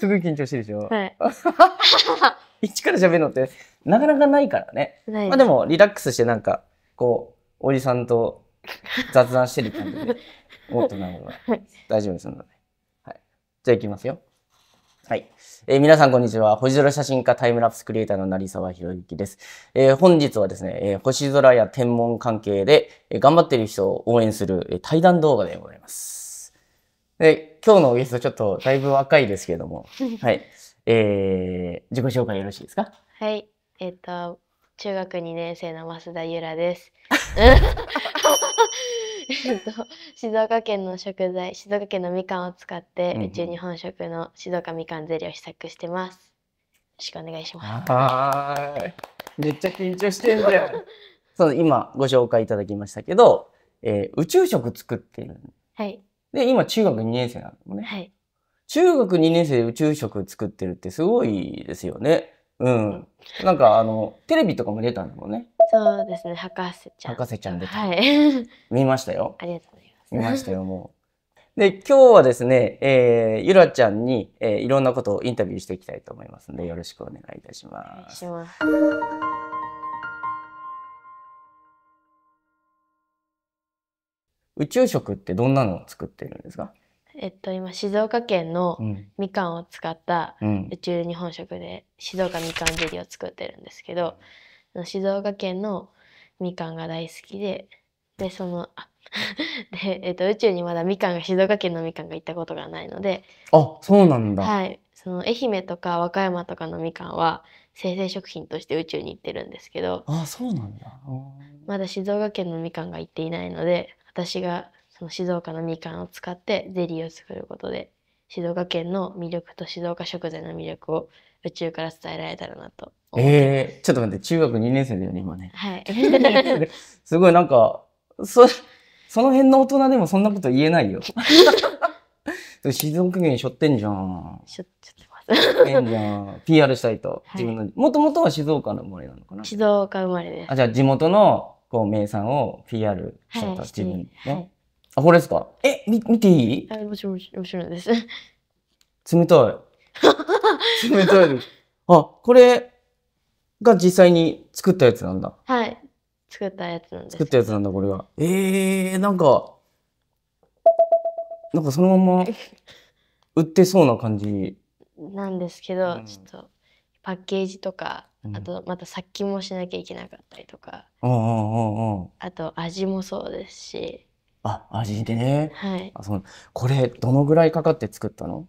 すごい緊張してるでしょ。はい。一から喋るのってなかなかないからね。でまあでもリラックスしてなんかこうおじさんと雑談してる感じで もっとなるの大丈夫ですので。はい。じゃあ行きますよ。はい。えー、皆さんこんにちは。星空写真家タイムラプスクリエイターの成沢博之です。えー、本日はですね、えー、星空や天文関係で、え頑張ってる人を応援する、え対談動画でございます。で、今日のゲストちょっとだいぶ若いですけども、はい。えー、自己紹介よろしいですかはい。えっ、ー、と、中学2年生の増田ゆらです。えっと、静岡県の食材静岡県のみかんを使って、宇宙日本食の静岡みかんゼリーを試作してますよろしくお願いしますはいめっちゃ緊張してんだよ その今ご紹介いただきましたけど、えー、宇宙食作ってるはいで、今中学2年生なんだもね。はい。中学2年生で宇宙食作ってるってすごいですよね。うん。なんかあの、テレビとかも出たんだもんね。そうですね、博士ちゃん。博士ちゃん出た。はい。見ましたよ。ありがとうございます。見ましたよ、もう。で、今日はですね、えー、ゆらちゃんに、えー、いろんなことをインタビューしていきたいと思いますので、よろしくお願いいたします。お願いします。宇宙食ってどんなのを作ってるんですかえっと、今静岡県のみかんを使った宇宙日本食で静岡みかんゼリーを作ってるんですけど静岡県のみかんが大好きででそのあ で、えっと、宇宙にまだみかんが静岡県のみかんが行ったことがないのであそうなんだ、はい、その愛媛とか和歌山とかのみかんは生鮮食品として宇宙に行ってるんですけどあそうなんだまだ静岡県のみかんが行っていないので私がその静岡のみかんを使ってゼリーを作ることで静岡県の魅力と静岡食材の魅力を宇宙から伝えられたらなと思ってます。えー、ちょっと待って、中学2年生だよね、今ね。はい。すごいなんか、そ、その辺の大人でもそんなこと言えないよ。静岡県しょってんじゃん。しょっちゃってます。えんじゃん。PR したいと。はい、自分の、もともとは静岡の生まれなのかな静岡生まれです。あ、じゃあ地元のこう、名産を PR しちゃった、自分ね。あ、これですかえ、み、見ていいあ、もちろん、もちろんです。冷たい。冷たいです。あ、これが実際に作ったやつなんだ。はい。作ったやつなんです。作ったやつなんだ、これは。えー、なんか、なんかそのまま売ってそうな感じ。なんですけど、うん、ちょっとパッケージとかあとまた殺菌もしなきゃいけなかったりとか、あと味もそうですしあ味でね、はい、あそのこれどのぐらいかかって作ったの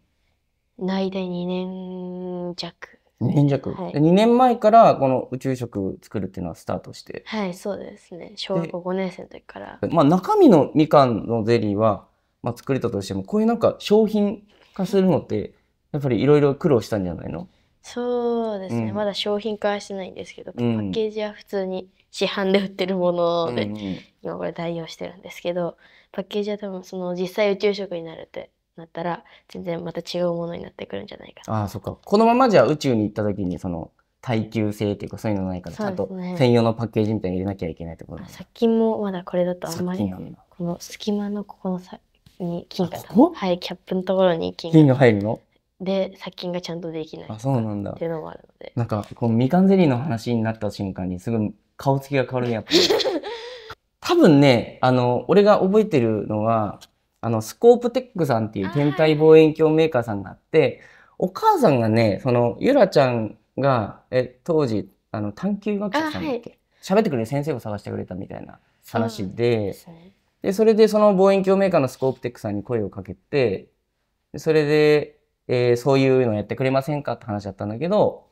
大体2年弱2年弱、はい、2年前からこの宇宙食作るっていうのはスタートしてはいそうですね小学校5年生の時からまあ中身のみかんのゼリーは、まあ、作れたとしてもこういうなんか商品化するのってやっぱりいろいろ苦労したんじゃないのそうですね、うん、まだ商品化はしてないんですけど、うん、パッケージは普通に市販で売ってるもので、うんうん、今これ代用してるんですけどパッケージは多分その実際宇宙食になるってなったら全然また違うものになってくるんじゃないかああそっかこのままじゃ宇宙に行った時にその耐久性っていうかそういうのないから、ね、ちゃんと専用のパッケージみたいに入れなきゃいけないってこと、ね、先もまだこれだとあんまりこの隙間のここのさにがはいキャップのところに金が入るので殺菌がちゃんとできないあそうなんだっていうのもあるのでなんかこのみかんゼリーの話になった瞬間にすぐ顔つきが変わるんやって 多分ねあの俺が覚えてるのはあのスコープテックさんっていう天体望遠鏡メーカーさんがあって、お母さんがねそのゆらちゃんがえ当時あの探究学者さんだっけ喋、はい、ってくれる先生を探してくれたみたいな話でそで、ね、それでその望遠鏡メーカーのスコープテックさんに声をかけてそれでえー、そういうのやってくれませんかって話だったんだけど、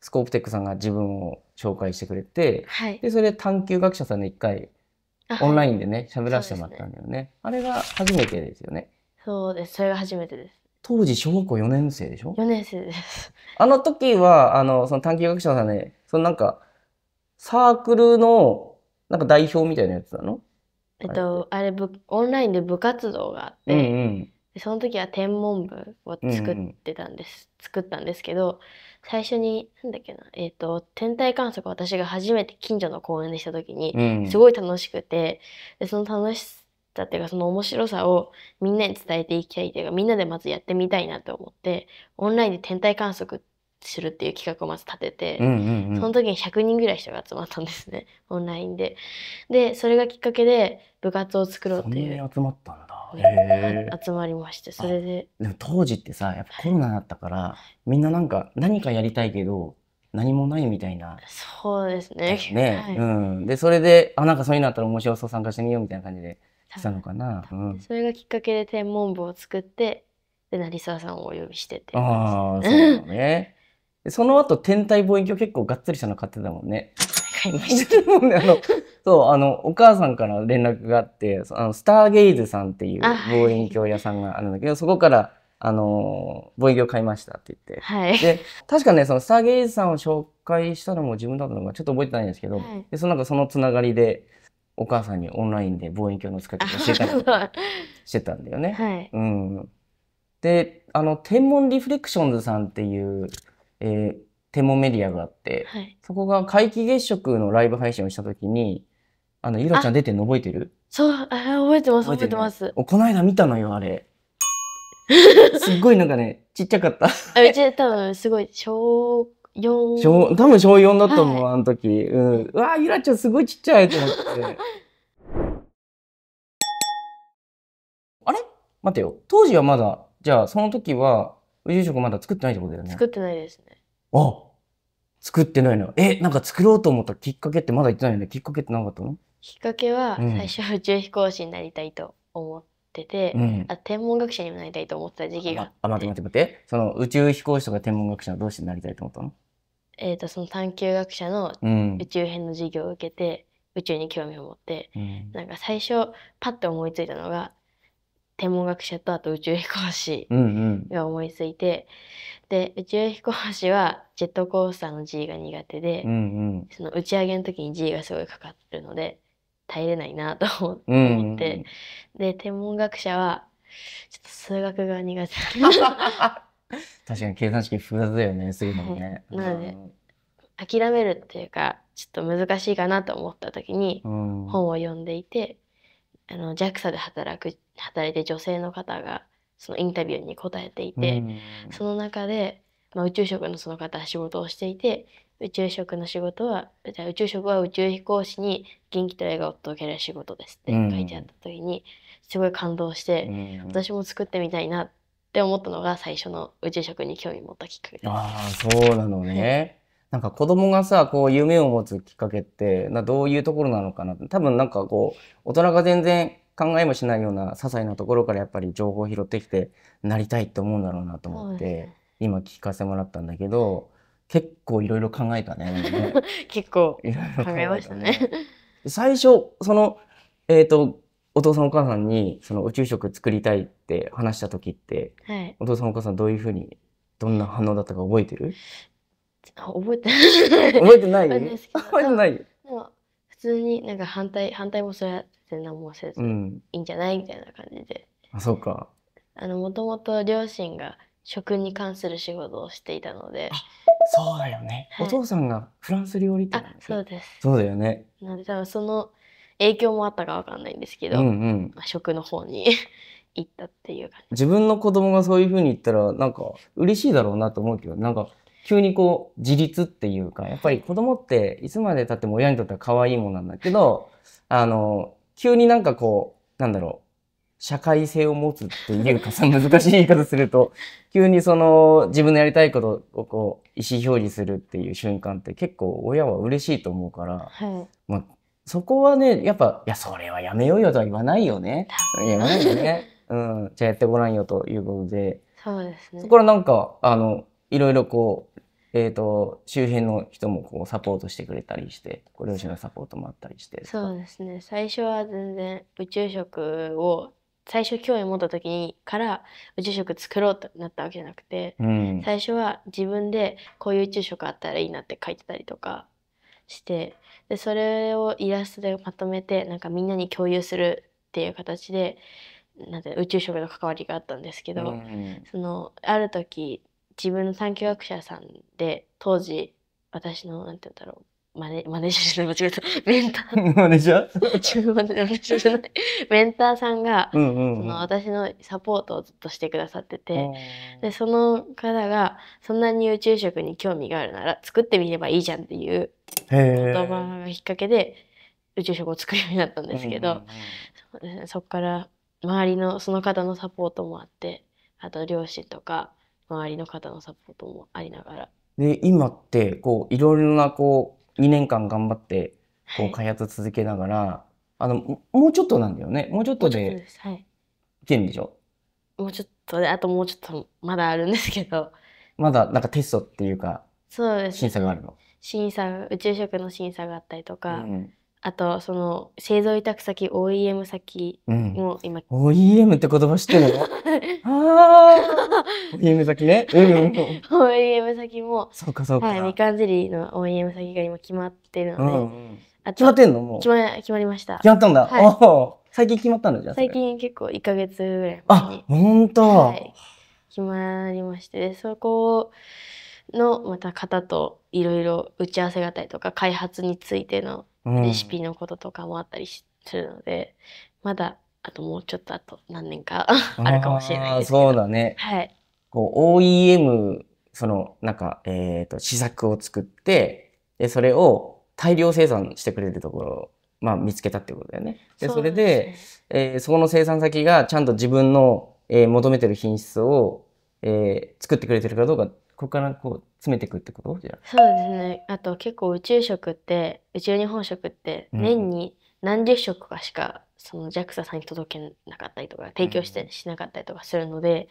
スコープテックさんが自分を紹介してくれて、はい、で、それ探究学者さんで一回、オンラインでね、喋、らせてもらったんだよね、ね、あれが初めてですよね。そうです。それが初めてです。当時小学校4年生でしょ ?4 年生です。あの時は、あの、その探究学者さんで、そのなんか、サークルの、なんか代表みたいなやつなのえっと、あれあれオンラインで部活動があって、うんうん、でその時は天文部を作ってたんです、うんうん、作ったんですけど最初に何だっけな、えーと、天体観測私が初めて近所の公園でした時にすごい楽しくて、でその楽しさっていうかその面白さをみんなに伝えていきたいというかみんなでまずやってみたいなと思ってオンラインで天体観測するっていう企画をまず立てて、うんうんうん、その時に100人ぐらい人が集まったんですね オンラインで。でそれがきっかけで部活を作ろうという。集まったんだ、集まりましてそれで。でも当時ってさやっぱコロナだったから、はい、みんななんか何かやりたいけど何もないみたいな。そうですね。ね、はい、うん。でそれであなんかそういうのあったら面白そう参加してみようみたいな感じでしたのかな。うん、それがきっかけで天文部を作ってで成沢さんをお呼びしててああそうね。その後天体望遠鏡結構がっつりしたの買ってたもんね。買いました。あの そうあのお母さんから連絡があってあのスターゲイズさんっていう望遠鏡屋さんがあるんだけど、はい、そこからあの望遠鏡買いましたって言って、はい、で確かねそのスターゲイズさんを紹介したのも自分だったのかちょっと覚えてないんですけど、はい、でそのなんかそのつながりでお母さんにオンラインで望遠鏡の使い方教えたりしてたんだよね。はいうん、であの天文リフレクションズさんっていうえー、テモメディアがあって、はい、そこが皆既月食のライブ配信をした時に、あの、ゆらちゃん出てるの覚えてるそう、えあ覚えてます、覚えてます。この間見たのよ、あれ。すっごいなんかね、ちっちゃかったあ。うち多分すごい、小4。小、多分小4だと思う、はい、あの時。うん。うわゆらちゃんすごいちっちゃいと思って。あれ待てよ。当時はまだ、じゃあその時は、宇宙食まだ作ってないってことだよね。作ってないですね。あ作ってないの。え、なんか作ろうと思ったきっかけってまだ言ってないよね。きっかけって何だったのきっかけは、うん最初は宇宙飛行士になりたいと思ってて、うん。あ天文学者にもなりたいと思ってた時期があ、あ待って待って待って。その宇宙飛行士とか天文学者はどうしてなりたいと思ったのえー、とその探究学者の宇。宙編の授業を受けて宇宙に興味を持ってうんなんか最初パッと思いついたのが天文学者とあと宇宙飛行士が思いついて、うんうん、で宇宙飛行士はジェットコースターの G が苦手で、うんうん、その打ち上げの時に G がすごいかかってるので耐えれないなと思って、うんうんうん、で天文学者はちょっと数学が苦手 確かに計算式複雑だよねすぐのもね。はい、なので、諦めるっていうかちょっと難しいかなと思った時に本を読んでいて、あの JAXA で働く働いて女性の方がそのインタビューに答えていて、その中で、まあ、宇宙食のその方は仕事をしていて宇宙食の仕事はじゃ宇宙食は宇宙飛行士に元気と笑顔を届ける仕事ですって書いてあった時に、すごい感動して、私も作ってみたいなって思ったのが最初の宇宙食に興味持ったきっかけです。あそうなのねなんか子供がさ、こう夢を持つきっかけって、などういうところなのかな。多分なんかこう、大人が全然考えもしないような些細なところからやっぱり情報を拾ってきて、なりたいって思うんだろうなと思って、今聞かせてもらったんだけど、結構いろいろ考えたね。結構考えましたね。最初、その、えっ、ー、と、お父さんお母さんにその宇宙食作りたいって話した時って、はい、お父さんお母さんどういうふうにどんな反応だったか覚えてるあ覚えてない覚えてない覚えてない普通になんか反対反対もそれは全然もせず、うん、いいんじゃないみたいな感じであそうかあのもともと両親が食に関する仕事をしていたのでそうだよね、はい、お父さんがフランス料理店あそうですそうだよねなので多分その影響もあったかわかんないんですけど、うんうんまあ、食の方に 行ったっていう感じ自分の子供がそういうふうに言ったらなんか嬉しいだろうなと思うけどなんか急にこう自立っていうかやっぱり子供っていつまでたっても親にとっては可愛いもんなんだけどあの急になんかこうなんだろう社会性を持つっていうかさ、難しい言い方すると、急にその自分のやりたいことをこう意思表示するっていう瞬間って結構親は嬉しいと思うから、はい、まあ、そこはね、やっぱ、いや、それはやめようよとは言わないよね。言わないよね。うん、じゃあやってごらんよということで。そうですね。そこからなんか、あの、いろいろこうえーと、周辺の人もこうサポートしてくれたりしてご両親のサポートもあったりしてそうですね最初は全然宇宙食を最初興味持った時にから宇宙食作ろうとなったわけじゃなくて、うん、最初は自分でこういう宇宙食あったらいいなって書いてたりとかしてでそれをイラストでまとめてなんかみんなに共有するっていう形でなんて宇宙食の関わりがあったんですけど、うん、そのある時自分の産教学者さんで当時私のなんて言うんだろうマネマネージャーじゃない間違えたメンターマネージャー自分マネージャーじゃないメンターさんが、うんうんうん、その私のサポートをずっとしてくださってて、でその方がそんなに宇宙食に興味があるなら作ってみればいいじゃんっていう言葉がきっかけで宇宙食を作るようになったんですけど、うんうんうん、そこから周りのその方のサポートもあってあと両親とか周りの方のサポートもありながら。で今ってこういろいろなこう2年間頑張ってこう開発続けながら、はい、あのもうちょっとなんだよねもうちょっとではい、いけるんでしょもうちょっとで、あともうちょっとまだあるんですけどまだなんかテストっていうかそうです審査があるの審査宇宙食の審査があったりとか、うん、あとその製造委託先 OEM 先も今、うん、OEM って言葉知ってるの ああ OEM 先ね、うん、OEM 先もそうかそうか、はい、みかんゼリーの OEM 先が今決まってるので、うん、決まってんのもう決ま決まりました決まったんだ、はい、最近決まったのじゃ最近結構1か月ぐらいあ本当、はい、決まりましてそこのまた方といろいろ打ち合わせがたりとか開発についてのレシピのこととかもあったりするので、うん、まだあともうちょっとあと何年か あるかもしれないですけそうだね。はい。こう OEM そのなんかえっ、ー、と試作を作ってでそれを大量生産してくれるところまあ見つけたってことだよね。でそれでそ、ね、えー、そこの生産先がちゃんと自分の、えー、求めてる品質を、えー、作ってくれてるかどうかここからこう詰めていくってことじゃそうですねあと結構宇宙食って宇宙日本食って年に何十食かしかその JAXA さんに届けなかったりとか提供してしなかったりとかするので、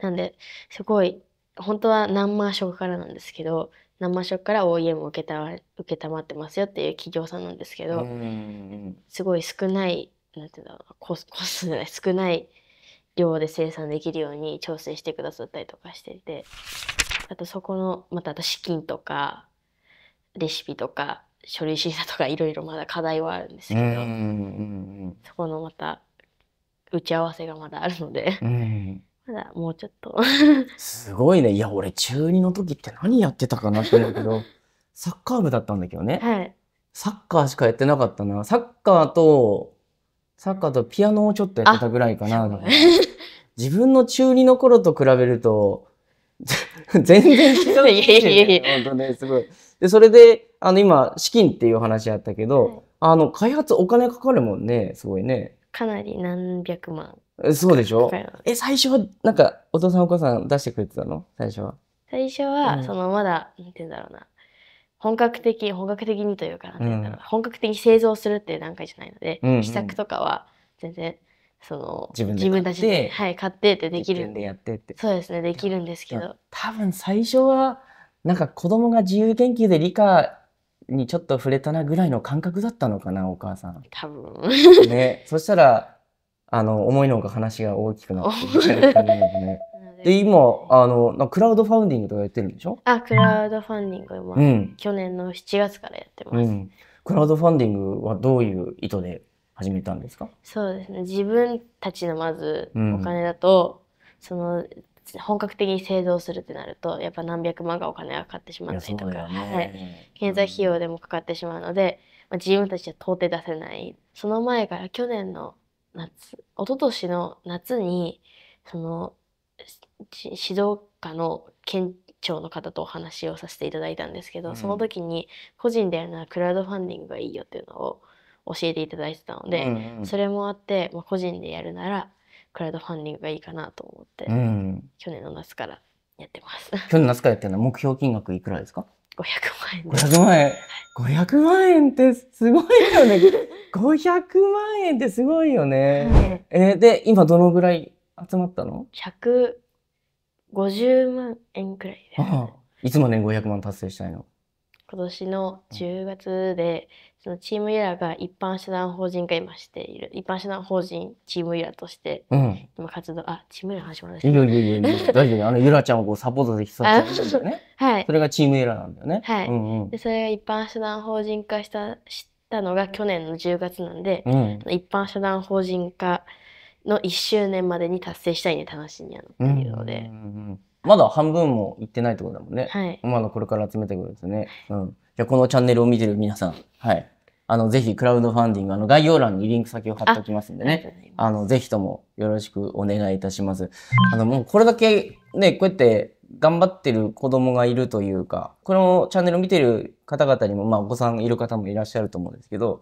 うん、なんですごい本当は何万食からなんですけど何万食から OEM を受けた受けってますよっていう企業さんなんですけど、うん、すごい少ないなんていうんだろうコス コスじゃない少ない量で生産できるように調整してくださったりとかしていて。あとそこのまたあと資金とかレシピとか書類審査とかいろいろまだ課題はあるんですけど、そこのまた打ち合わせがまだあるので、うん、まだもうちょっとすごいねいや俺中2の時って何やってたかなって思うけど サッカー部だったんだけどね、はい、サッカーしかやってなかったなサッカーとサッカーとピアノをちょっとやってたぐらいかな、自分の中2の頃と比べると 全然いやいやいや。本当ね、すごい。で、それで、あの、今、資金っていう話あったけど、はい、あの、開発お金かかるもんね、すごいね。かなり何百万。そうでしょえ、最初は、なんか、お父さんお母さん出してくれてたの最初は。最初は、うん、その、まだ、なんて言うんだろうな。本格的、本格的にというか、なんて言うんだろう、うん、本格的に製造するっていう段階じゃないので、うんうん、試作とかは全然その自分自分たちで、はい、買ってってできるでやってってそうですねできるんですけど多分最初はなんか子供が自由研究で理科にちょっと触れたなぐらいの感覚だったのかなお母さん多分ねそしたらあの思いのほか話が大きくなってた ねで今あのクラウドファンディングとかやってるんでしょあクラウドファンディングは、うん、去年の7月からやってます、うん、クラウドファンディングはどういう意図で始めたんですかそうですね自分たちのまずお金だと、うん、その本格的に製造するってなるとやっぱ何百万がお金がかかってしまったりとか、ね、はい、経済費用でもかかってしまうので、うん、まあ、自分たちは到底出せないその前から去年の夏一昨年の夏にその静岡の県庁の方とお話をさせていただいたんですけど、うん、その時に個人でやるのはクラウドファンディングがいいよっていうのを教えていただいてたので、うんうん、それもあって、まあ、個人でやるならクラウドファンディングがいいかなと思って、うん、去年の夏からやってます。去年の夏からやってるのは目標金額いくらですか500万円。500万円。500万円ってすごいよね。500 万円ってすごいよね。はえー、で、今どのぐらい集まったの ?150 万円くらいです。ああいつまでに500万達成したいの今年の10月で、そのチームイラーが一般社団法人化今している、一般社団法人チームイラーとして、今活動、うん、あ、チームイラー始まるいやいやいやいや、大丈夫。あの、ユラちゃんをこうサポートできそうだよね。はい。それがチームイラーなんだよね。はい。うんうん、で、それが一般社団法人化した、したのが去年の10月なんで、うん、一般社団法人化の1周年までに達成したいね、楽しみやのっていうので。うんうんうんまだ半分もいってないってことだもんね。はい。まだこれから集めてくるんですね。うん。じゃあこのチャンネルを見てる皆さん、はい。あの、ぜひクラウドファンディング、あの、概要欄にリンク先を貼っておきますんでね。あの、ぜひともよろしくお願いいたします。あの、もうこれだけね、こうやって頑張ってる子供がいるというか、このチャンネルを見てる方々にも、まあ、お子さんいる方もいらっしゃると思うんですけど、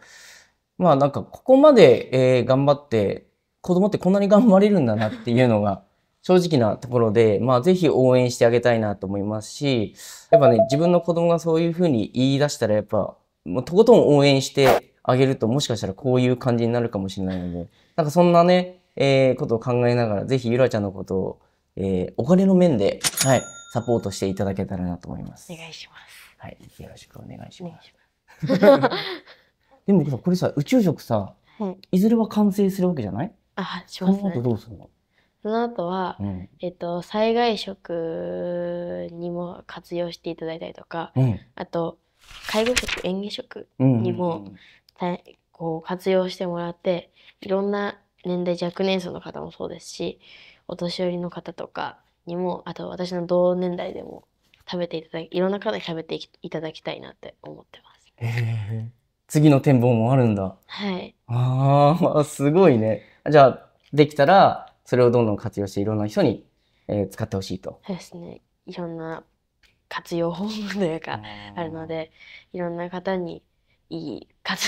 まあなんかここまで、えー、頑張って、子供ってこんなに頑張れるんだなっていうのが正直なところで、まあ、ぜひ応援してあげたいなと思いますし、やっぱね、自分の子供がそういうふうに言い出したら、やっぱ、もうとことん応援してあげると、もしかしたらこういう感じになるかもしれないので、なんかそんなね、えー、ことを考えながら、ぜひゆらちゃんのことを、えー、お金の面で、はい、サポートしていただけたらなと思います。お願いします。はい、よろしくお願いします。でもこれさ、宇宙食さ、はい、いずれは完成するわけじゃないあ、します、ね、どうするのその後は、うん、えっと、災害食にも活用していただいたりとか、うん、あと介護食園芸食にも、こう活用してもらっていろんな年代若年層の方もそうですしお年寄りの方とかにもあと私の同年代でも食べていただきいろんな方に食べていただきたいなって思ってます。え次の展望もあるんだ。はい。ああすごいね。じゃあできたらそれをどんどん活用していろんな人に、えー、使ってほしいと。そうですね。いろんな活用法というか、あるので、いろんな方にいい活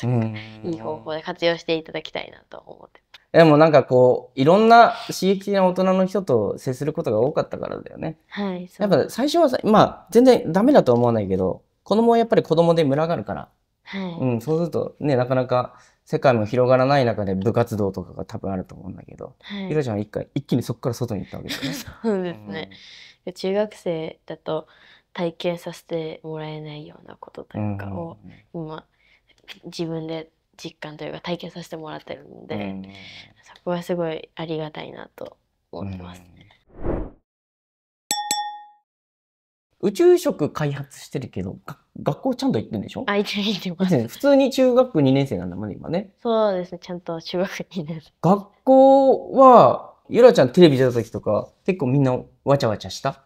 用というか、いい方法で活用していただきたいなと思ってでもなんかこういろんな刺激な大人の人と接することが多かったからだよね。はい、やっぱ最初はまあ全然ダメだとは思わないけど子供はやっぱり子供で群がるから、はいうん、そうするとねなかなか世界も広がらない中で部活動とかが多分あると思うんだけど、はい、ちゃんは一回一気にそこから外に行ったわけですね。そうですね、うん、中学生だと体験させてもらえないようなことというかを、今自分で実感というか体験させてもらってるので、うん、そこはすごいありがたいなと思ってます。うん宇宙食開発してるけど、学校ちゃんと行ってるんでしょあ、一応行ってます。普通に中学2年生なんだもんね、今ね。そうですね、ちゃんと中学2年生。学校は、ゆらちゃんテレビ出た時とか、結構みんなわちゃわちゃした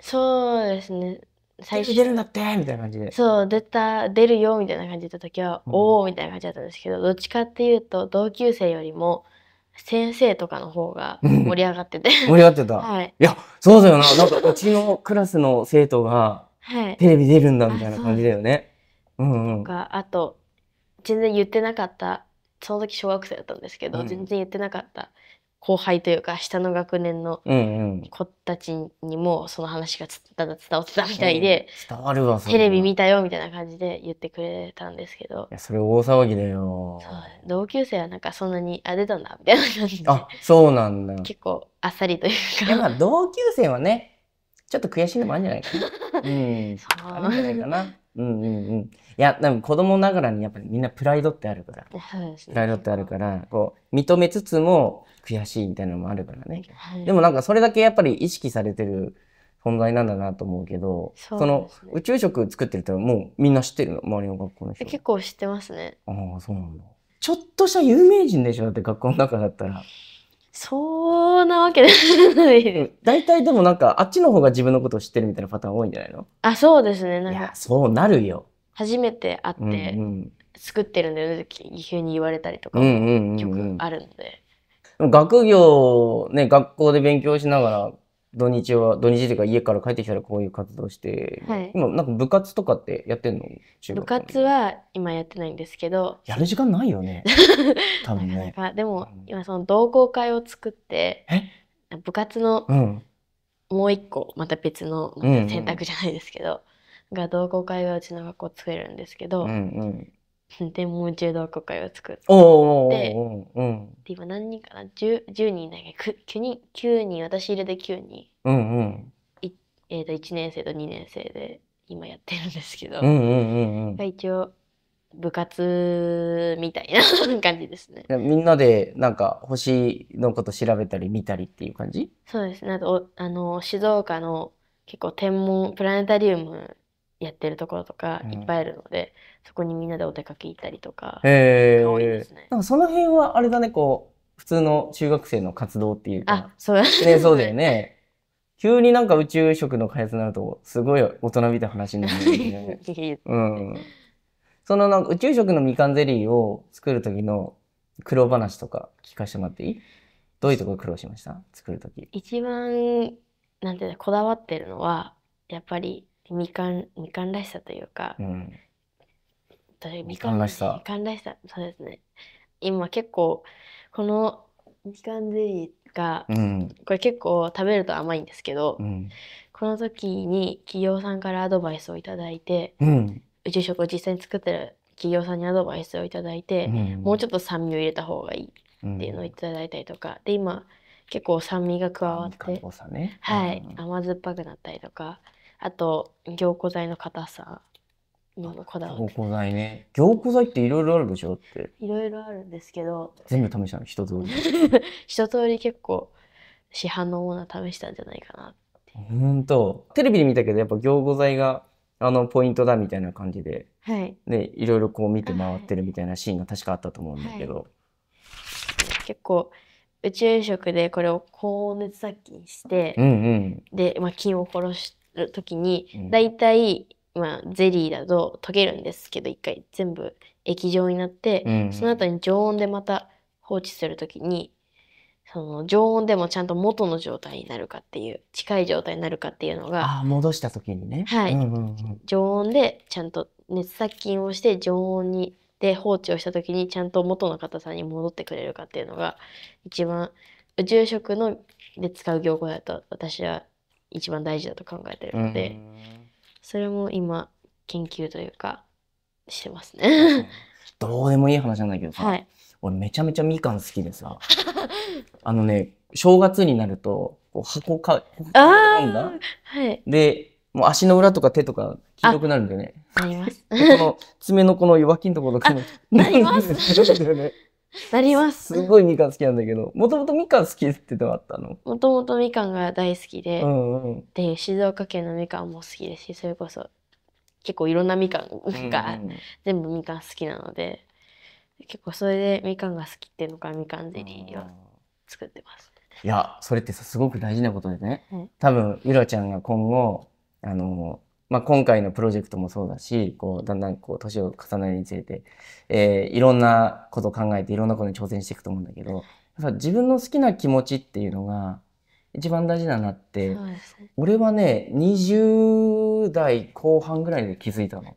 そうですね。最初出るんだってみたいな感じでそう出た出るよみたいな感じだった時は、うん、おおみたいな感じだったんですけどどっちかっていうと同級生よりも先生とかの方が盛り上がってて、盛り上がってた、はい、いやそうだよななんかうちのクラスの生徒がテレビ出るんだみたいな感じだよね。はい、ううんうん、とかあと全然言ってなかったその時小学生だったんですけど、うん、全然言ってなかった後輩というか下の学年の子たちにもその話がただ伝わってたみたいで、うんうん、伝わるわテレビ見たよみたいな感じで言ってくれたんですけどいやそれ大騒ぎだよ同級生はなんかそんなにあ出たんだみたいな感じであそうなんだ結構あっさりというかいやまあ同級生はねちょっと悔しいのもあるんじゃないかな うんあるんじゃないかなうんうんうんいやでも子供ながらにやっぱりみんなプライドってあるから、ね、プライドってあるからこう認めつつも悔しいみたいなのもあるからね、はい、でもなんかそれだけやっぱり意識されてる存在なんだなと思うけどそ、ね,、の宇宙食作ってるってもうみんな知ってるの周りの学校の人結構知ってますねああそうなんだちょっとした有名人でしょだって学校の中だったらそうなわけないです。大体でもなんか、あっちの方が自分のことを知ってるみたいなパターン多いんじゃないのあ、そうですね。なんかいや、そうなるよ。初めて会って、作ってるんだよね、急に言われたりとか、曲あるので。学業、ね、学校で勉強しながら、土日は土日というか家から帰ってきたらこういう活動して、はい、今なんか部活とかってやってんの部活は今やってないんですけどやる時間ないよね 多分ねでも今その同好会を作って部活のもう一個また別の選択じゃないですけど、うんうん、が同好会がうちの学校作れるんですけど、うんうん、天 文柔同好会を作ってで今何人かな 10, 10人だけ9人9人私入れて9人、うんうん、えー、と1年生と2年生で今やってるんですけど、うんうんうんうん、一応部活みたいな 感じですね。みんなでなんか星のこと調べたり見たりっていう感じそうですねあとあの静岡の結構天文プラネタリウムやってるところとかいっぱいあるので。うそこにみんなでお出かけ行ったりとか、えー、多いですね。なんかその辺はあれだね、こう、普通の中学生の活動っていうか。あ、そうね。そうだよね。急になんか宇宙食の開発になると、すごい大人びた話になるよ ね。うん。そのなんか宇宙食のみかんゼリーを作る時の苦労話とか聞かせてもらっていいどういうところ苦労しました作る時。一番、なんていうの、こだわってるのは、やっぱりみかん、みかんらしさというか、うん、みかんらしさみかんらしさそうですね今結構このみかんゼリーが、うん、これ結構食べると甘いんですけど、うん、この時に企業さんからアドバイスを頂いて、うん、宇宙食を実際に作ってる企業さんにアドバイスを頂いて、もうちょっと酸味を入れた方がいいっていうのを頂いたりとか、で今結構酸味が加わって、ね、はい、甘酸っぱくなったりとかあと凝固剤の硬さ今のこだわ凝固剤ね。凝固剤っていろいろあるでしょって。いろいろあるんですけど。全部試したの一通り。一通り結構市販のものは試したんじゃないかなんと。テレビで見たけどやっぱ凝固剤があのポイントだみたいな感じで、はい、ねいろいろこう見て回ってるみたいなシーンが確かあったと思うんだけど。はい結構。宇宙食でこれを高熱殺菌して、うんうん、で、まあ、菌を殺す時に、う体まあ、ゼリーだと溶けるんですけど一回全部液状になって、うん、その後に常温でまた放置する時にその常温でもちゃんと元の状態になるかっていう近い状態になるかっていうのがあ戻した時にね、はい、うんうんうん、常温でちゃんと熱殺菌をして常温にで放置をした時にちゃんと元の硬さに戻ってくれるかっていうのが一番宇宙食ので使う凝固だと私は一番大事だと考えてるので。うんそれも今研究というかしてますねどうでもいい話なんだけどさ、はい、俺めちゃめちゃみかん好きでさ あのね正月になるとこう箱か買うんはい、でもう足の裏とか手とか黄色くなるんだよね。なります。この爪のこの弱きんところとかも。なります。なります。すごいみかん好きなんだけど、もともとみかん好きってのはあったのもともとみかんが大好きで、うんうん、で、静岡県のみかんも好きですし、それこそ結構いろんなみかんが、うんうん、全部みかん好きなので、結構それでみかんが好きっていうのかみかんゼリーを作ってます。いや、それってさ、すごく大事なことでね。多分、ゆらちゃんが今後、あの、まあ、今回のプロジェクトもそうだし、こう、だんだんこう、年を重ねるにつれて、えー、いろんなことを考えて、いろんなことに挑戦していくと思うんだけど、自分の好きな気持ちっていうのが、一番大事だなって、ね、俺はね、20代後半ぐらいで気づいたの。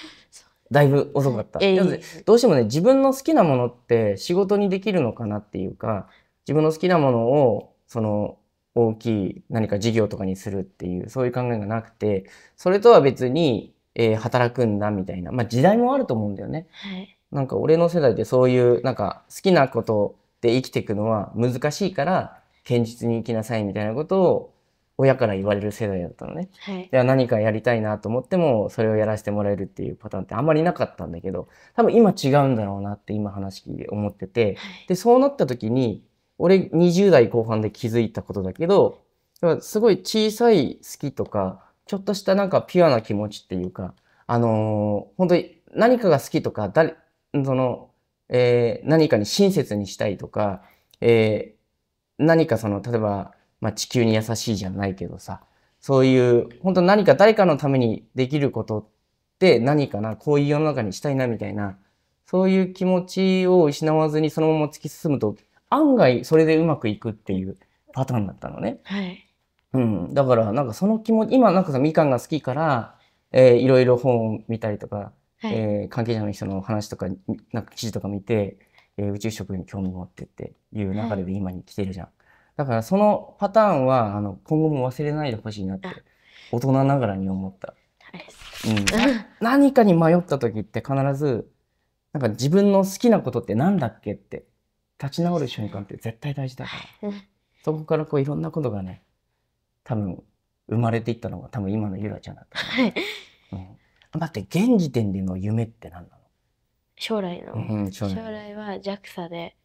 だいぶ遅かった。どうしてもね、自分の好きなものって仕事にできるのかなっていうか、自分の好きなものを、その、大きい何か事業とかにするっていう、そういう考えがなくて、それとは別に、えー、働くんだみたいな、まあ時代もあると思うんだよね。はい、なんか俺の世代でそういう、なんか好きなことで生きていくのは難しいから、堅実に生きなさいみたいなことを親から言われる世代だったのね。はい、では何かやりたいなと思っても、それをやらせてもらえるっていうパターンってあんまりなかったんだけど、多分今違うんだろうなって今話思ってて、はい、で、そうなった時に、俺20代後半で気づいたことだけど、すごい小さい好きとか、ちょっとしたなんかピュアな気持ちっていうか、あのー、本当に何かが好きとか、誰、その、えー、何かに親切にしたいとか、えー、何かその、例えば、まあ、地球に優しいじゃないけどさ、そういう、本当何か誰かのためにできることって何かな、こういう世の中にしたいなみたいな、そういう気持ちを失わずにそのまま突き進むと、案外それでうまくいくっていうパターンだったのね。はい。うん。だからなんかその気持ち、今なんかさ、みかんが好きから、えー、いろいろ本を見たりとか、はい、えー、関係者の人の話とか、なんか記事とか見て、えー、宇宙食に興味を持ってっていう流れで今に来てるじゃん。はい、だからそのパターンは、あの、今後も忘れないでほしいなって、大人ながらに思った。うん、何かに迷った時って必ずなんか自分の好きなことって何だっけって立ち直る瞬間って絶対大事だから、そこからこういろんなことがね多分生まれていったのが多分今のゆらちゃんだった、はいうん、待って現時点での夢って何なの将来の、うん、将来将来は JAXA で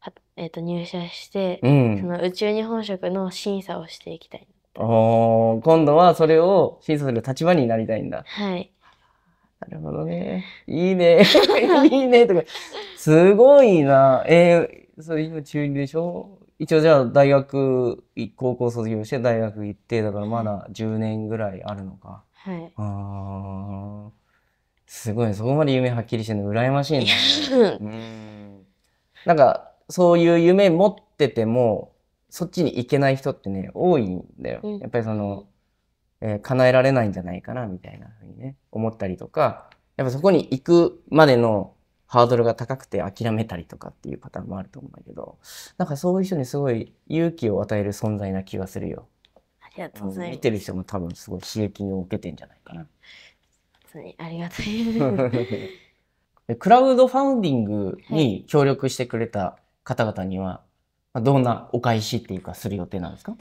は、えー、と入社して、うん、その宇宙日本食の審査をしていきたいあ、今度はそれを審査する立場になりたいんだはいなるほどね。いいね。いいね。とか。すごいな。えー、そういう中2でしょ一応じゃあ大学、高校卒業して大学行って、だからまだ10年ぐらいあるのか。はい。ああ。すごい。そこまで夢はっきりしてるの羨ましいね。うん。なんか、そういう夢持ってても、そっちに行けない人ってね、多いんだよ。やっぱりその、えー、叶えられないんじゃないかな、みたいなふうにね、思ったりとか、やっぱそこに行くまでのハードルが高くて諦めたりとかっていうパターンもあると思うんだけど、なんかそういう人にすごい勇気を与える存在な気がするよ。ありがとうございます。見てる人も多分すごい刺激を受けてんじゃないかな。にありがたい。クラウドファウンディングに協力してくれた方々には、どんなお返しっていうかする予定なんですか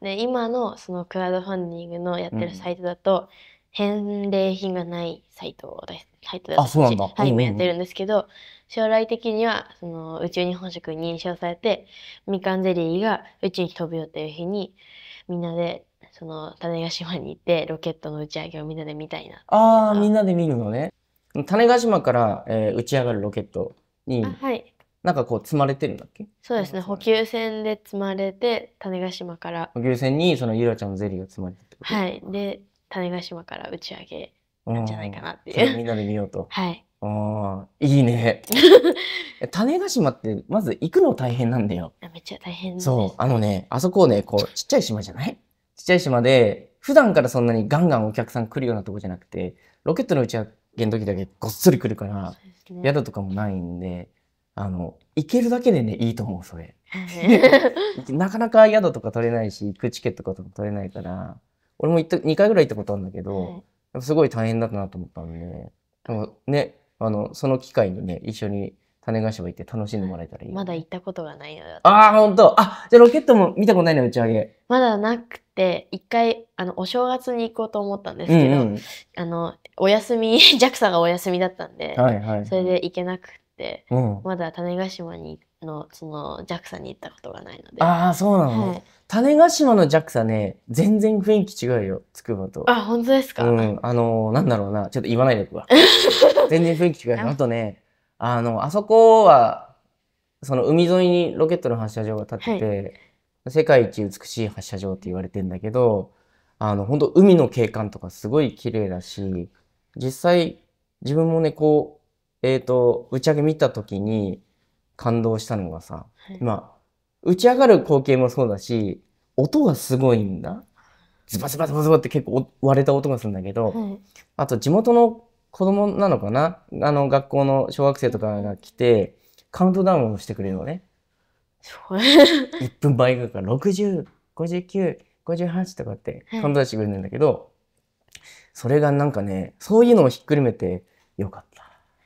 で今のそのクラウドファンディングのやってるサイトだと、返礼品がないサイトすサイトだあそうなんだはい、今やってるんですけど、将来的にはその宇宙日本食に認証されてみかんゼリーが宇宙に飛ぶよっていう日にみんなでその種子島に行ってロケットの打ち上げをみんなで見たいなああみんなで見るのね種子島から、えー、打ち上がるロケットに、はい、なんかこう積まれてるんだっけそうですね補給船で積まれて種子島から補給船にそのゆらちゃんのゼリーが積まれてってことはいで種子島から打ち上げなんじゃないかなっていうみんなで見ようと はいああいいね 種子島ってまず行くの大変なんだよめっちゃ大変そうあのねあそこねこうちっちゃい島じゃないちっちゃい島で普段からそんなにガンガンお客さん来るようなとこじゃなくてロケットの打ち上げの時だけごっそり来るから、ね、宿とかもないんであの、行けるだけでね、いいと思う、それ。なかなか宿とか取れないし、行くチケットとか取れないから、俺も行った2回ぐらい行ったことあるんだけど、はい、すごい大変だったなと思ったんで、でもね、あの、その機会にね、一緒に種子島行って楽しんでもらえたらいい。まだ行ったことがないのよ。ああ、ほんと。あ、じゃあロケットも見たことないの、打ち上げ。まだなくて、一回、あの、お正月に行こうと思ったんですけど、うんうん、あの、お休み、JAXA がお休みだったんで、はいはい、それで行けなくて。、うん、まだ種子島にのその JAXA に行ったことがないのでああそうなの、はい、種子島の JAXA ね全然雰囲気違うよつくばとあ本当ですかうんあのー、なんだろうなちょっと言わないでおくわ 全然雰囲気違うあとねあのあそこはその海沿いにロケットの発射場が建ってて、はい、世界一美しい発射場って言われてんだけどあの本当海の景観とかすごい綺麗だし実際自分もねこうえっ、ー、と、打ち上げ見た時に感動したのがさ、はい、まあ、打ち上がる光景もそうだし、音がすごいんだ。ズバズバズバズバって結構割れた音がするんだけど、はい、あと地元の子供なのかなあの学校の小学生とかが来て、カウントダウンをしてくれるのね。1 分倍ぐらいから60、59、58とかってカウントダウンしてくれるんだけど、はい、それがなんかね、そういうのをひっくるめてよかった。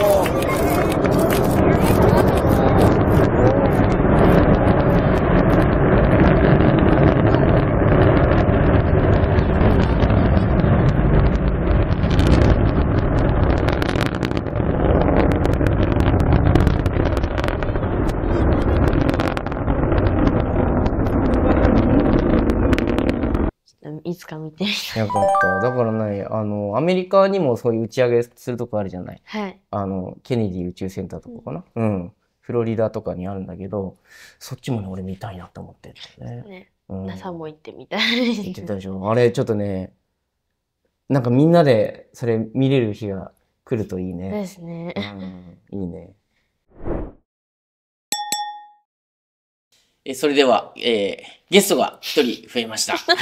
Oh. よかった。だからね、あの、アメリカにもそういう打ち上げするとこあるじゃない。はい。あの、ケネディ宇宙センターとかかな。うん、うん。フロリダとかにあるんだけど、そっちもね、俺見たいなと思ってるね。ね。うん、n a s も行ってみたい。行ってたでしょ。あれ、ちょっとね、なんかみんなでそれ見れる日が来るといいね。ですね。うん、いいね。えそれでは、えー、ゲストが一人増えました。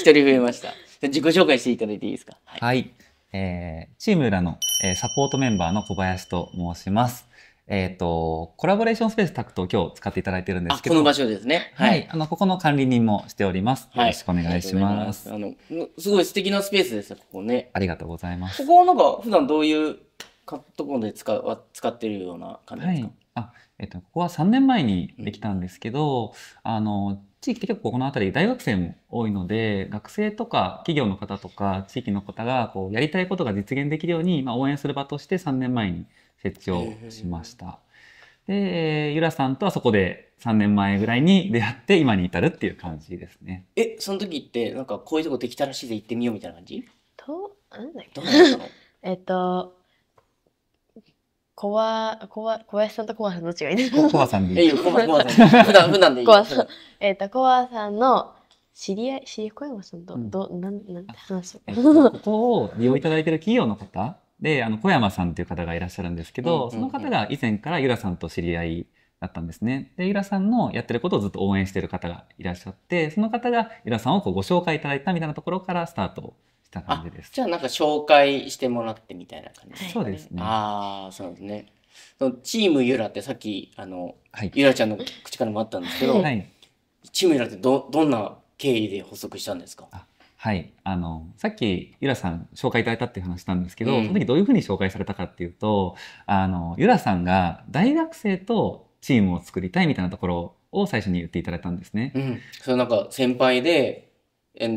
一人増えました。自己紹介していただいていいですか。はい、はい、えー、チーム裏の、えー、サポートメンバーの小林と申します。えっ、ー、と、コラボレーションスペースタクトを今日使っていただいてるんですけど。この場所ですね。はい。はい、あの、ここの管理人もしております。よろしくお願いします。はい、あの、すごい素敵なスペースですここね。ありがとうございます。ここはなんか、普段どういうところで使使ってるような感じですか、はい、あえっと、ここは3年前にできたんですけど、あの、地域結構この辺り大学生も多いので、学生とか企業の方とか地域の方がこうやりたいことが実現できるように、まあ、応援する場として3年前に設置をしました。で、ゆらさんとはそこで3年前ぐらいに出会って今に至るっていう感じですね。え、その時ってなんかこういうとこできたらしいで行ってみようみたいな感じと、なんだっけどうなったのえっと、コワ、コワ、小林さんとコワさんどっちがいいですかコワさんでいい。え、コワ、コワさん。普段、普段でいい。コワさん。えっ、ー、と、コワさんの知り合い、知り合い小山さんと、うん、ど、なん、なんて話えっここを利用いただいてる企業の方で、あの、小山さんという方がいらっしゃるんですけど、うんうんうん、その方が以前からゆらさんと知り合いだったんですね。で、ゆらさんのやってることをずっと応援している方がいらっしゃって、その方がゆらさんをこうご紹介いただいたみたいなところからスタートた感じです。じゃあなんか紹介してもらってみたいな感じですね。そうですね。ああ、そうですね。そのチームゆらってさっき、あの、はい、ゆらちゃんの口からもあったんですけど、はい、チームゆらってど、どんな経緯で発足したんですかはい。あの、さっき、ゆらさん紹介いただいたっていう話したんですけど、うん、その時どういうふうに紹介されたかっていうと、あの、ゆらさんが大学生とチームを作りたいみたいなところを最初に言っていただいたんですね。うん。それなんか先輩で、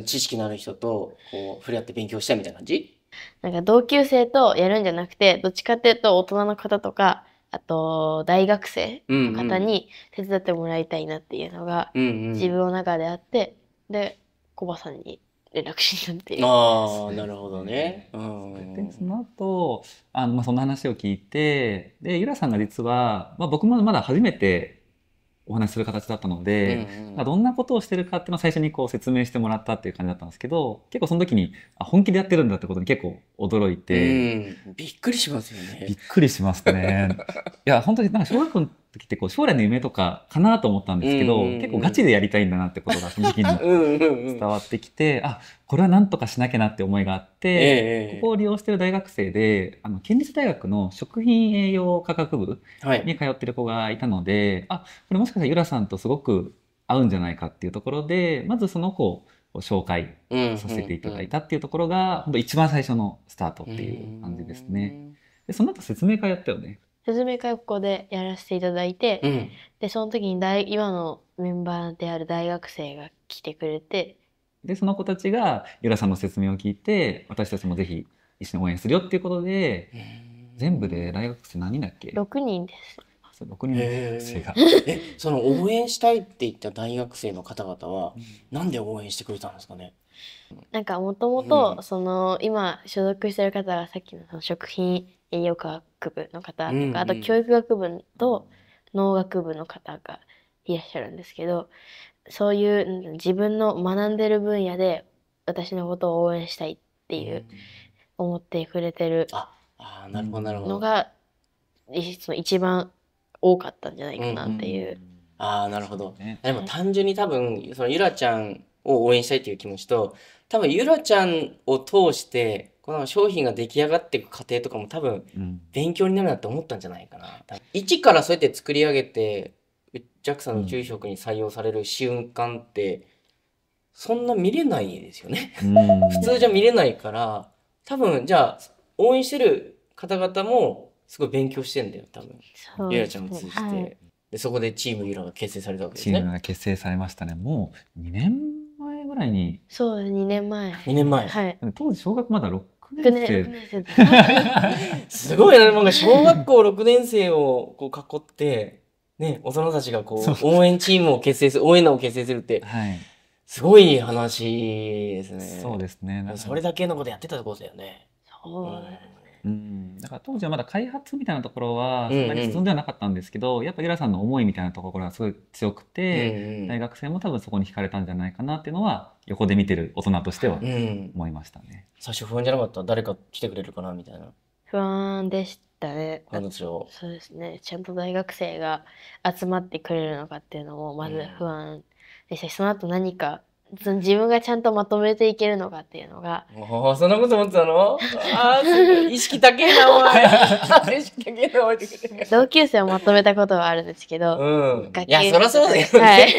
知識のある人とこう触れ合って勉強したいみたいな感じなんか同級生とやるんじゃなくてどっちかっていうと大人の方とかあと大学生の方に手伝ってもらいたいなっていうのが自分の中であって、でコバさんに連絡しなんていう。ああなるほどね。うん、でその後あの、まあ、その話を聞いてでゆらさんが実は、まあ、僕もまだ初めてお話しする形だったので、うんうんまあ、どんなことをしてるかっていうのを最初にこう説明してもらったっていう感じだったんですけど結構その時にあ本気でやってるんだってことに結構驚いて、うん、びっくりしますよねびっくりしますねいや本当になんか小学校時ってこう将来の夢とかかなと思ったんですけど、うんうんうん、結構ガチでやりたいんだなってことがその時に 伝わってきてうん、あこれはなんとかしなきゃなって思いがあって、えー、ここを利用してる大学生であの県立大学の食品栄養科学部に通ってる子がいたので、はい、あこれもしかしたらゆらさんとすごく合うんじゃないかっていうところでまずその子を紹介させていただいたっていうところが、うんうんうん、本当一番最初のスタートっていう感じですね。でその後説明会やったよね。説明会をここでやらせていただいて、うん、でその時に大今のメンバーである大学生が来てくれてでその子たちが由良さんの説明を聞いて私たちもぜひ一緒に応援するよっていうことで全部で大学生何人だっけ ?6 人です。6人の学生が、えその応援したいって言った大学生の方々は、なんで応援してくれたんですかねなんかもともとその今所属してる方がさっきのその食品栄養科学部の方とか、うんうん、あと教育学部と農学部の方がいらっしゃるんですけどそういう自分の学んでる分野で私のことを応援したいっていう、うん、思ってくれてるのが一番多かったんじゃないかなっていう。うんうん、あなるほど、ね、でも単純に多分そのゆらちゃんを応援したいっていう気持ちと多分ゆらちゃんを通してこの商品が出来上がっていく過程とかも多分勉強になるなって思ったんじゃないかな。一からそうやって作り上げて JAXA の宇宙食に採用される瞬間って、そんな見れないですよね 普通じゃ見れないから多分じゃあ応援してる方々もすごい勉強してんだよ多分ゆらちゃんも通じて、はい、でそこでチームゆらが結成されたわけですねチームが結成されましたねもう2年前ぐらいにそう2年前2年前、はい、当時小学まだ6年生。すごいな、なんか小学校6年生をこう囲って、ね、大人たちがこう、応援チームを結成する、応援団を結成するって、はい、すごい話ですね。そうですね。それだけのことやってたってことだよね。そう。うんうん、だから当時はまだ開発みたいなところはそんなに進んではなかったんですけど、うんやっぱゆらさんの思いみたいなところがすごい強くて、うん大学生も多分そこに惹かれたんじゃないかなっていうのは横で見てる大人としては思いましたね。最初不安じゃなかった誰か来てくれるかなみたいな。不安でしたね。そうですね。ちゃんと大学生が集まってくれるのかっていうのもまず不安でしたし、その後何かその自分がちゃんとまとめていけるのかっていうのが。おそんなこと思ってたのああ、意識高えな、お前。意識高えな、お前。同級生をまとめたことはあるんですけど。うん。いや、そりゃそうだよね。はい、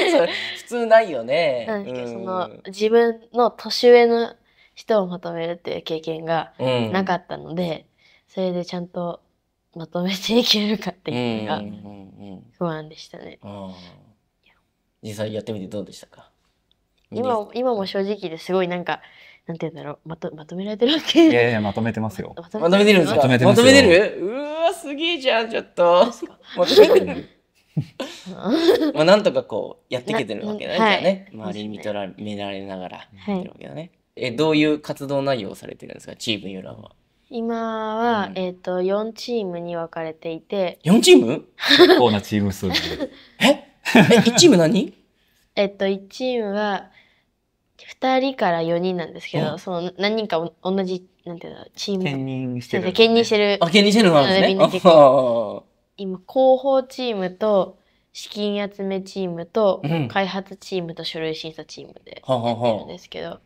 普通ないよね。なんですけど、うん、その、自分の年上の人をまとめるっていう経験がなかったので、うん、それでちゃんとまとめていけるかっていうのが不安でしたね。うん、実際やってみてどうでしたか今今も正直ですごいなんかなんて言うんだろうまとまとめられてるわけいやいやまとめてますよまとめてるんですまとめてまとめてるうわすげえじゃんちょっとまとめてるまあなんとかこうやってきてるわけだね、はい、ね周りに見とら見られながらやってるわけだね、はい、えどういう活動内容をされてるんですかチームユーラは今は、うん、えっ、ー、と4チームに分かれていて4チーム結構なチーム数 ええ1チーム何えっと、1チームは2人から4人なんですけど、その何人か同じ、なんていうの、チーム兼任してる、ね。兼任してる。あ、兼任してるのなんですね。みんな結構あ今、広報チームと、資金集めチームと開発チームと書類審査チームでやってるんですけど、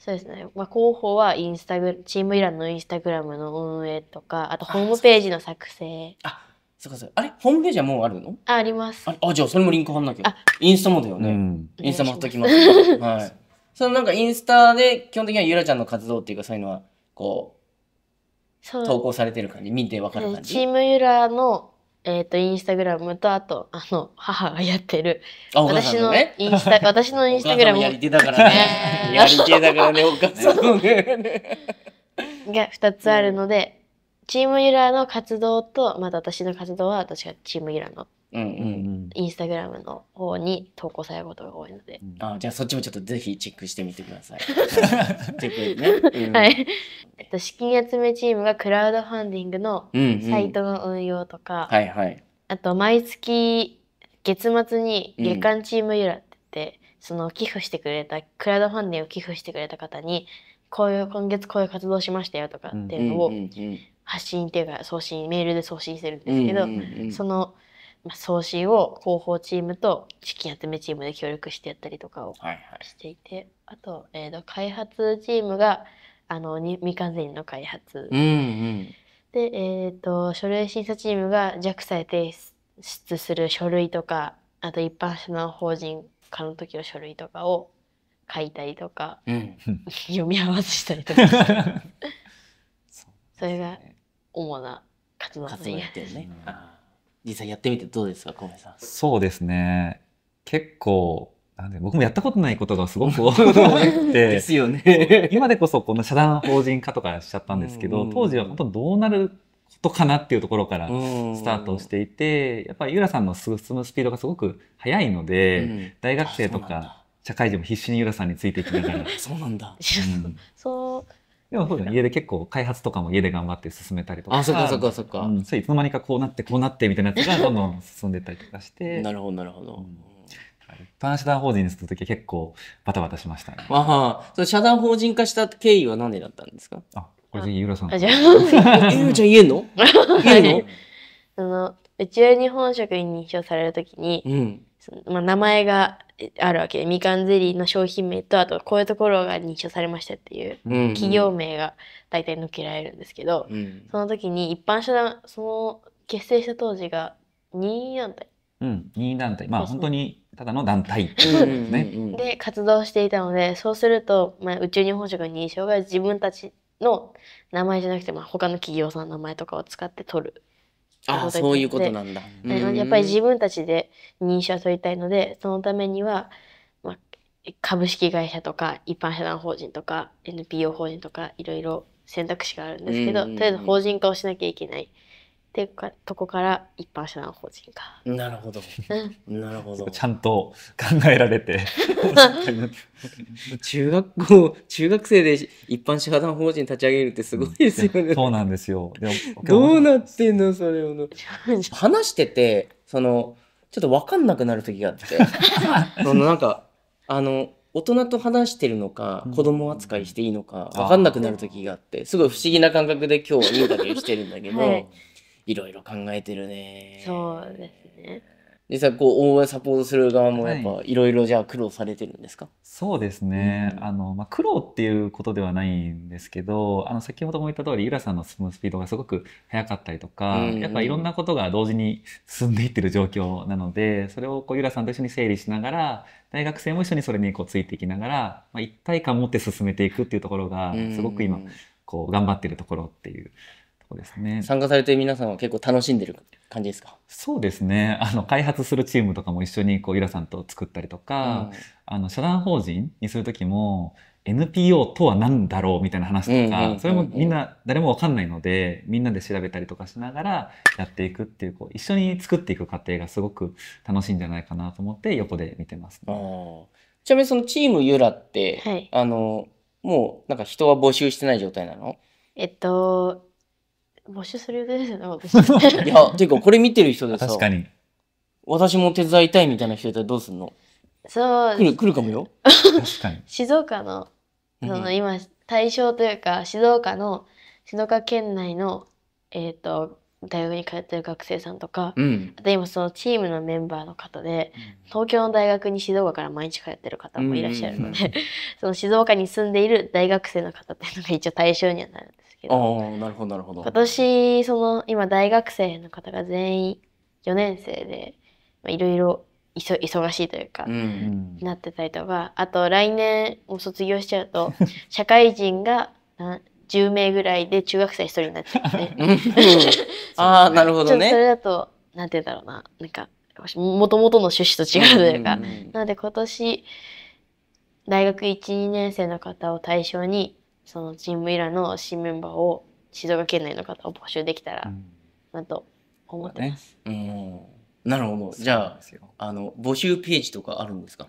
そうですね、まあ、広報はインスタグチームイランのインスタグラムの運営とかあとホームページの作成あそかそう。あれホームページはもうあるのあ、あります。ああ、じゃあそれもリンク貼んなきゃあ。インスタもだようね。んインスタも貼っときます。はい。そのなんかインスタで基本的にはゆらちゃんの活動っていうかそういうのは、こうう、投稿されてる感じ、見てわかる感じチームユラの、えっ、と、インスタグラムと、あと、あの、母がやってる、お母さ私んのね。インスタ、私のインスタグラムやり手だからね。やり手だからね、お母さんね。が2つあるので、チームユラの活動とまた私の活動は私がチームユラのインスタグラムの方に投稿されることが多いので、あじゃあそっちもちょっとぜひチェックしてみてください。チェックね。うん、はい、えっと、資金集めチームがクラウドファンディングのサイトの運用とか、はいはい。あと毎月月末に月間チームユラって言って、その寄付してくれたクラウドファンディングを寄付してくれた方にこういう今月こういう活動しましたよとかっていうのをうんうんうん発信っていうか送信メールで送信してるんですけど、うんうんうん、その、まあ、送信を広報チームと資金集めチームで協力してやったりとかをしていて、はいはい、あと,、えーと、開発チームがあの未完全の開発、うんうん、で、えーと、と書類審査チームが JAXA へ提出する書類とかあと一般社団法人化の時の書類とかを書いたりとか、うん、読み合わせしたりとか それが主な活動活動やってるね、実際やってみてどうですか小梅さんそうですね結構僕もやったことないことがすごく多くて ですよね今でこそこの社団法人化とかしちゃったんですけど、うん、当時は本当どうなることかなっていうところからスタートしていて、うん、やっぱりユラさんの進むスピードがすごく速いので、うん、大学生とか社会人も必死にユラさんについていきながら。そうなんだ、そうでもそうだ、ね、家で結構開発とかも家で頑張って進めたりとか。あ、そっかそっかそっか。うん、そういつの間にかこうなってこうなってみたいなやつが どんどん進んでったりとかして。なるほどなるほど。う一般社団法人にするときは結構バタバタしましたね。ああ、その社団法人化した経緯は何でだったんですかあ、これぜひゆさん。あ、じゃあ。ゆちゃん言えんの 言えんのあの、宇宙日本員に認証されるときに、うん、まあ、名前があるわけでみかんゼリーの商品名とあとこういうところが認証されましたっていう企業名が大体抜けられるんですけど、うんうん、その時に一般社団その結成した当時が任意団体。うん、任意団体まあ本当にただの団体で活動していたのでそうすると、まあ、宇宙日本食の認証が自分たちの名前じゃなくて、まあ、他の企業さんの名前とかを使って取るああそういうことなんだ。やっぱり自分たちで認証を取りたいのでそのためには、まあ、株式会社とか一般社団法人とか NPO 法人とかいろいろ選択肢があるんですけど、とりあえず法人化をしなきゃいけない。ってかとこから一般社団法人化なるほどなるほどちゃんと考えられて 中学校中学生で一般社団法人立ち上げるってすごいですよね、うん、そうなんですよでどうなってんのそれを 話しててそのちょっと分かんなくなる時があって そのなんかあの大人と話してるのか子供扱いしていいのか分かんなくなる時があってすごい不思議な感覚で今日はインタビューしてるんだけど、はいいろいろ考えてるね。そうですね。実際こう応援サポートする側もやっぱいろいろじゃ苦労されてるんですか、はい、そうですね、うん、あのまあ、苦労っていうことではないんですけどあの先ほども言った通りゆらさんの進むスピードがすごく速かったりとか、うんうん、やっぱいろんなことが同時に進んでいってる状況なのでそれをこうゆらさんと一緒に整理しながら大学生も一緒にそれにこうついていきながら、まあ、一体感を持って進めていくっていうところがすごく今こう頑張ってるところっていうそうですね。参加されて皆さんは結構楽しんでる感じですかそうですね。あの、開発するチームとかも一緒に、こう、ゆらさんと作ったりとか、うん、あの、社団法人にする時も、NPO とは何だろうみたいな話とか、それもみんな誰もわかんないので、みんなで調べたりとかしながらやっていくっていう、こう、一緒に作っていく過程がすごく楽しいんじゃないかなと思って横で見てます、ね、ちなみにそのチームゆらって、はい、あの、もうなんか人は募集してない状態なのえっと、募集するぐらいだな、私。いや、ていうかこれ見てる人でさ、確かに。私も手伝いたいみたいな人いたらどうすんのそう。来る、来るかもよ。確かに。静岡の、その今、対象というか、静岡の、静岡県内の、えっ、ー、と、大学に通ってる学生さんとか、うん、あと今そのチームのメンバーの方で、うん、東京の大学に静岡から毎日通ってる方もいらっしゃるので、うん、その静岡に住んでいる大学生の方っていうのが一応対象にはなるんけどあなるほどなるほど今年その今大学生の方が全員4年生でいろいろ忙しいというか、うん、なってたりとかあと来年も卒業しちゃうと 社会人が10名ぐらいで中学生1人になっちゃって ああなるほどねそれだとなんて言うんだろうななんかもともとの趣旨と違うというか、うんうん、なので今年大学12年生の方を対象にそのチームイラの新メンバーを静岡県内の方を募集できたらなと思ってます。うん、ね、なるほどじゃああの募集ページとかあるんですか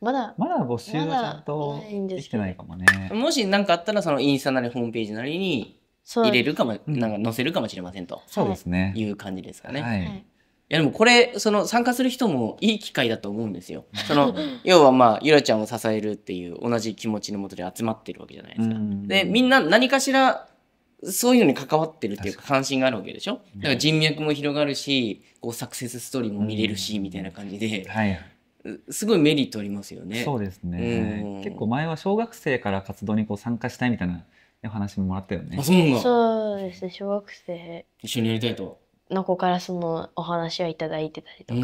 まだまだ募集はちゃんとできてないかもね。ま、もし何かあったらそのインスタなりホームページなりに入れるかも、なんか載せるかもしれませんと。そうですね。いう感じですかね。はい。やでもこれ、その参加する人もいい機会だと思うんですよ。その、要はまあ、ゆらちゃんを支えるっていう同じ気持ちのもとで集まってるわけじゃないですか。で、みんな何かしら、そういうのに関わってるっていうか関心があるわけでしょだから人脈も広がるし、こうサクセスストーリーも見れるし、みたいな感じで、はい、すごいメリットありますよね。そうですね。結構前は小学生から活動にこう参加したいみたいなお話ももらったよね。そうですね。小学生。一緒にやりたいと。の子からそのお話はいただいてたりとか。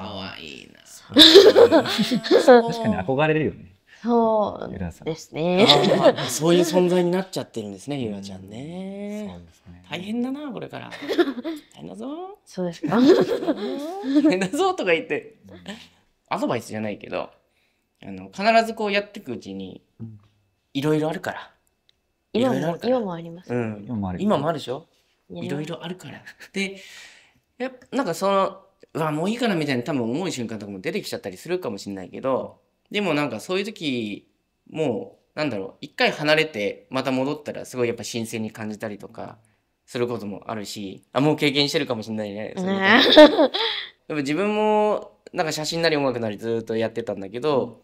かわいいな。確かに憧れるよね。そうですね。そういう存在になっちゃってるんですね、ゆらちゃんね。ね。大変だな、これから。大変だぞ。そうですか。大変だぞとか言って。アドバイスじゃないけど、あの、必ずこうやっていくうちに、いろいろあるから。今もあります。今もあるでしょいろいろあるから。で、やっぱなんかその、うわ、もういいかなみたいな多分思う瞬間とかも出てきちゃったりするかもしれないけど、でもなんかそういう時、もう、なんだろう、一回離れてまた戻ったらすごいやっぱ新鮮に感じたりとかすることもあるし、あ、もう経験してるかもしれないね。ね 自分もなんか写真なり音楽なりずっとやってたんだけど、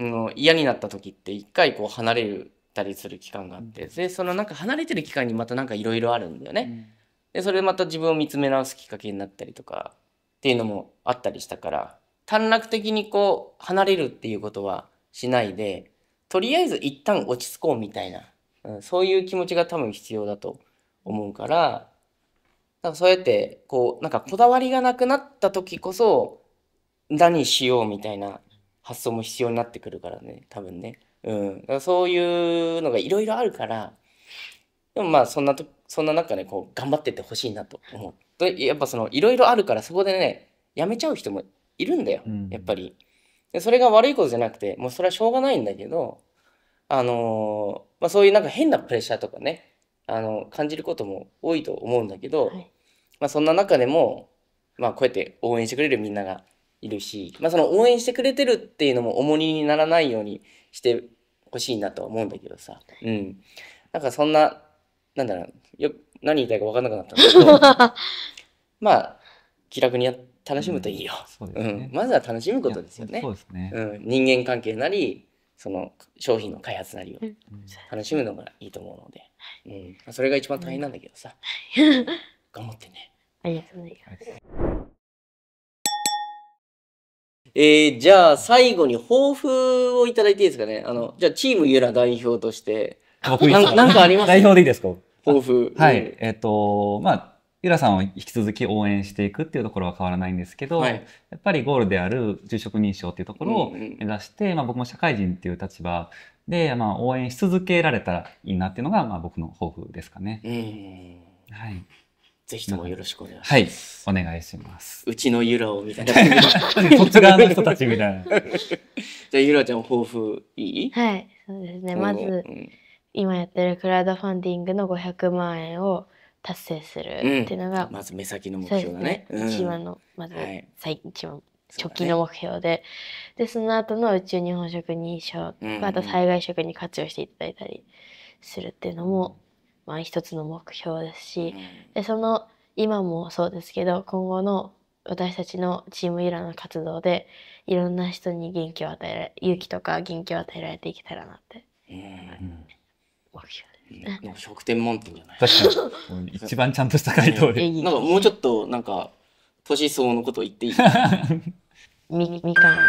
うん、嫌になった時って一回こう離れるったりする期間があって、でそのなんか離れてる期間にまたなんかいろいろあるんだよね。でそれでまた自分を見つめ直すきっかけになったりとかっていうのもあったりしたから短絡的にこう離れるっていうことはしないでとりあえず一旦落ち着こうみたいな、うん、そういう気持ちが多分必要だと思うからなんかそうやってこうなんかこだわりがなくなった時こそ何しようみたいな発想も必要になってくるからね多分ね。うん。そういうのがいろいろあるから、でもまあそんなと、そんな中ね、こう頑張ってってほしいなと思う。でやっぱそのいろいろあるからそこでね、やめちゃう人もいるんだよ、やっぱり。でそれが悪いことじゃなくて、もうそれはしょうがないんだけど、あのー、まあ、そういうなんか変なプレッシャーとかね、あの感じることも多いと思うんだけど、まあ、そんな中でも、まあ、こうやって応援してくれるみんながいるし、まあ、その応援してくれてるっていうのも重荷にならないようにしてほしいなと思うんだけどさ、うん、なんかそんななんだろうよ何言いたいか分かんなくなったんだけど まあ気楽にや楽しむといいよ、うん、ねうん、まずは楽しむことですよねそうですね、うん、人間関係なりその商品の開発なりを楽しむのがいいと思うので、うん、それが一番大変なんだけどさ、頑張ってねありがとうございますえー、じゃあ最後に抱負をいただいていいですかね。あの、じゃあチームユラ代表として、僕ななんかあります代表でいいですか抱負。はい。うん、えっ、ー、と、まあ、ゆらさんを引き続き応援していくっていうところは変わらないんですけど、はい、やっぱりゴールである住職認証っていうところを目指して、うんうん、まあ、僕も社会人っていう立場で、まあ、応援し続けられたらいいなっていうのが、まあ、僕の抱負ですかね。うん、はいぜひともよろしくお願いします。はい、お願いします。うちのゆらをみたいな。こっち側の人たちみたいな。じゃあゆらちゃん、抱負いいはい、そうですね。まず、うん、今やってるクラウドファンディングの500万円を達成するっていうのが、うん、まず目先の目標だね。ね一番の、まず、はい、最一番直近の目標で、ね、で、その後の宇宙日本食認証、うんうん、あと災害食に活用していただいたりするっていうのも、まあ、一つの目標ですし、でその今もそうですけど今後の私たちのチームイラの活動でいろんな人に元気を与えられ勇気とか元気を与えられていけたらなって、うん、目標ですね。食店門店じゃない 一番ちゃんとした回答で、なんかもうちょっとなんか年相応のことを言っていい みみかんが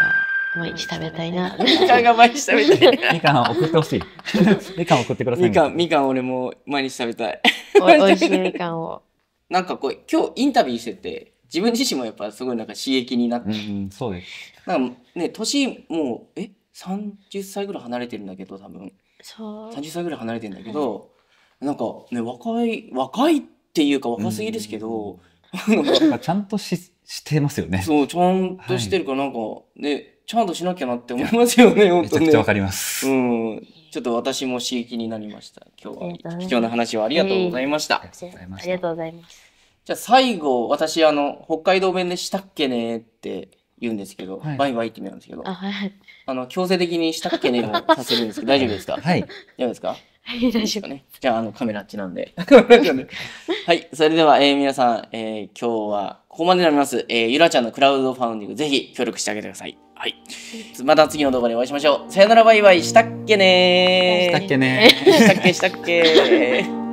毎日食べたいな。みかんが毎日食べたい。みかん送ってほしい。みかん送ってください。みかん、みかん俺も毎日食べたい。おいしいみかんを。なんかこう、今日インタビューしてて、自分自身もやっぱすごいなんか刺激になって。うん、そうです。なんかね、年もう、え30歳ぐらい離れてるんだけど多分そう30歳ぐらい離れてるんだけど、はい、なんかね若い若いっていうか若すぎですけど、う ちゃんとししてますよねそうちゃんとしてるから、はい、なんかねちゃんとしなきゃなって思いますよね、本当ね。めちゃくちゃわかります。うん。ちょっと私も刺激になりました。今日は貴重な話をありがとうございました。ありがとうございます。じゃあ最後、私、あの、北海道弁でしたっけねって言うんですけど、はい、バイバイって言うんですけど、あはいはい、あの、強制的にしたっけねをさせるんですけど、大丈夫ですかはい。大丈夫ですかはい、大丈夫。ね、じゃあ、あの、カメラっちなんで。はい、それでは、えー、皆さん、えー、今日は、ここまでになります。えー、ゆらちゃんのクラウドファウンディング、ぜひ協力してあげてください。はい。また次の動画でお会いしましょう。さよならバイバイ。したっけねしたっけねしたっけしたっけ